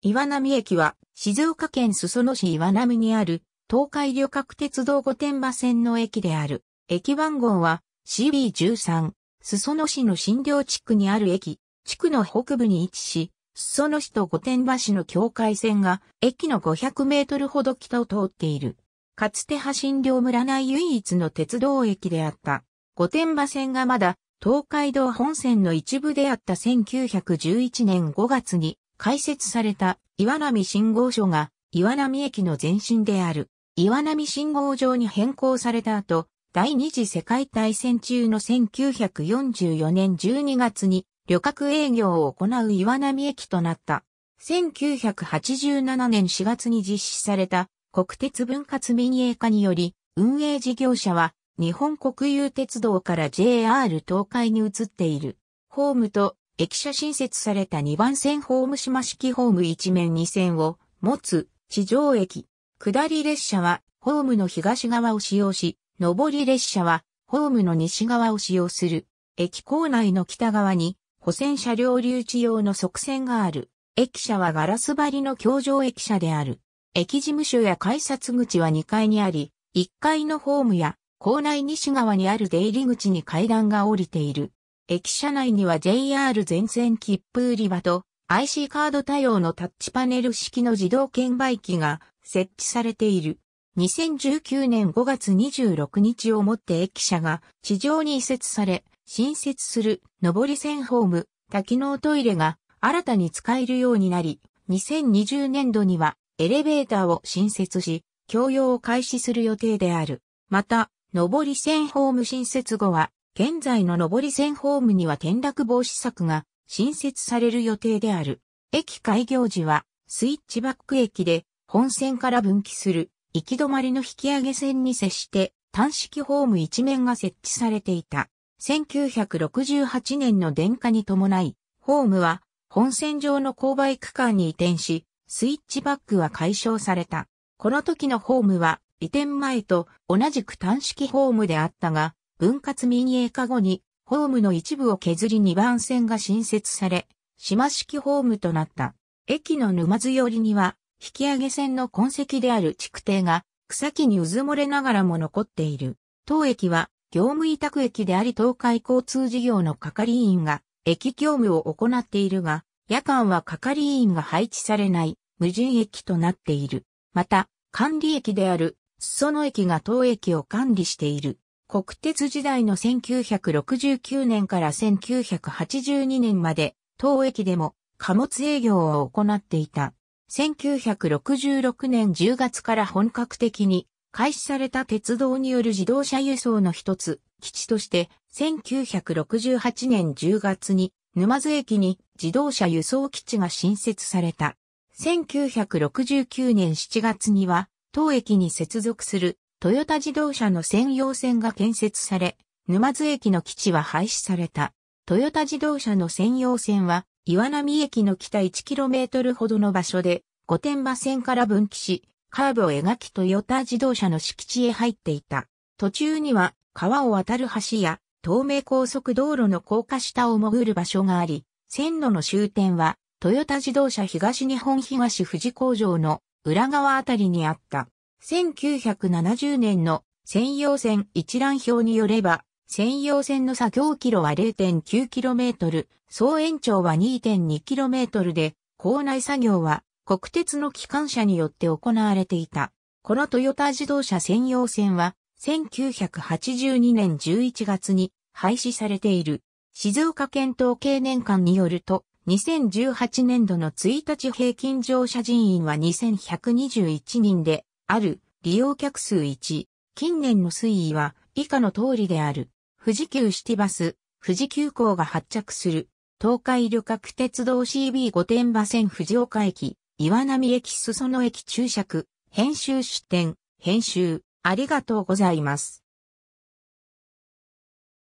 岩波駅は静岡県裾野市岩波にある東海旅客鉄道御殿場線の駅である。駅番号は CB13。裾野市の新領地区にある駅。地区の北部に位置し、裾野市と御殿場市の境界線が駅の500メートルほど北を通っている。かつて派新領村内唯一の鉄道駅であった。御殿場線がまだ東海道本線の一部であった1911年5月に開設された岩波信号所が岩波駅の前身である岩波信号場に変更された後、第二次世界大戦中の1944年12月に旅客営業を行う岩波駅となった。1987年4月に実施された国鉄分割民営化により、運営事業者は日本国有鉄道から JR 東海に移っている。ホームと駅舎新設された2番線ホーム島式ホーム1面2線を持つ地上駅。下り列車はホームの東側を使用し、上り列車はホームの西側を使用する。駅構内の北側に保線車両留置用の側線がある。駅舎はガラス張りの橋上駅舎である。駅事務所や改札口は2階にあり、1階のホームや、校内西側にある出入り口に階段が降りている。駅舎内には JR 全線切符売り場と IC カード対応のタッチパネル式の自動券売機が設置されている。2019年5月26日をもって駅舎が地上に移設され、新設する上り線ホーム、多機能トイレが新たに使えるようになり、2020年度にはエレベーターを新設し、共用を開始する予定である。また、上り線ホーム新設後は現在の上り線ホームには転落防止柵が新設される予定である。駅開業時はスイッチバック駅で本線から分岐する行き止まりの引き上げ線に接して単式ホーム一面が設置されていた。1968年の電化に伴い、ホームは本線上の勾配区間に移転し、スイッチバックは解消された。この時のホームは移転前と同じく単式ホームであったが、分割民営化後に、ホームの一部を削り2番線が新設され、島式ホームとなった。駅の沼津寄りには、引き上げ線の痕跡である築堤が、草木にうずもれながらも残っている。当駅は、業務委託駅であり東海交通事業の係員が、駅業務を行っているが、夜間は係員が配置されない、無人駅となっている。また、管理駅である、裾野駅が当駅を管理している。国鉄時代の1969年から1982年まで、当駅でも貨物営業を行っていた。1966年10月から本格的に開始された鉄道による自動車輸送の一つ、基地として、1968年10月に沼津駅に自動車輸送基地が新設された。1969年7月には、当駅に接続するトヨタ自動車の専用線が建設され、沼津駅の基地は廃止された。トヨタ自動車の専用線は、岩波駅の北 1km ほどの場所で、御殿場線から分岐し、カーブを描きトヨタ自動車の敷地へ入っていた。途中には、川を渡る橋や、東名高速道路の高架下を潜る場所があり、線路の終点は、トヨタ自動車東日本東富士工場の裏側あたりにあった。1970年の専用線一覧表によれば、専用線の作業キロは 0.9km、総延長は 2.2km で、校内作業は国鉄の機関車によって行われていた。このトヨタ自動車専用線は、1982年11月に廃止されている。静岡県統計年間によると、2018年度の1日平均乗車人員は2121人で、ある、利用客数1。近年の推移は以下の通りである。富士急シティバス、富士急行が発着する、東海旅客鉄道 CB 御殿場線藤岡駅、岩波駅裾野駅注釈、編集出店、編集、ありがとうございます。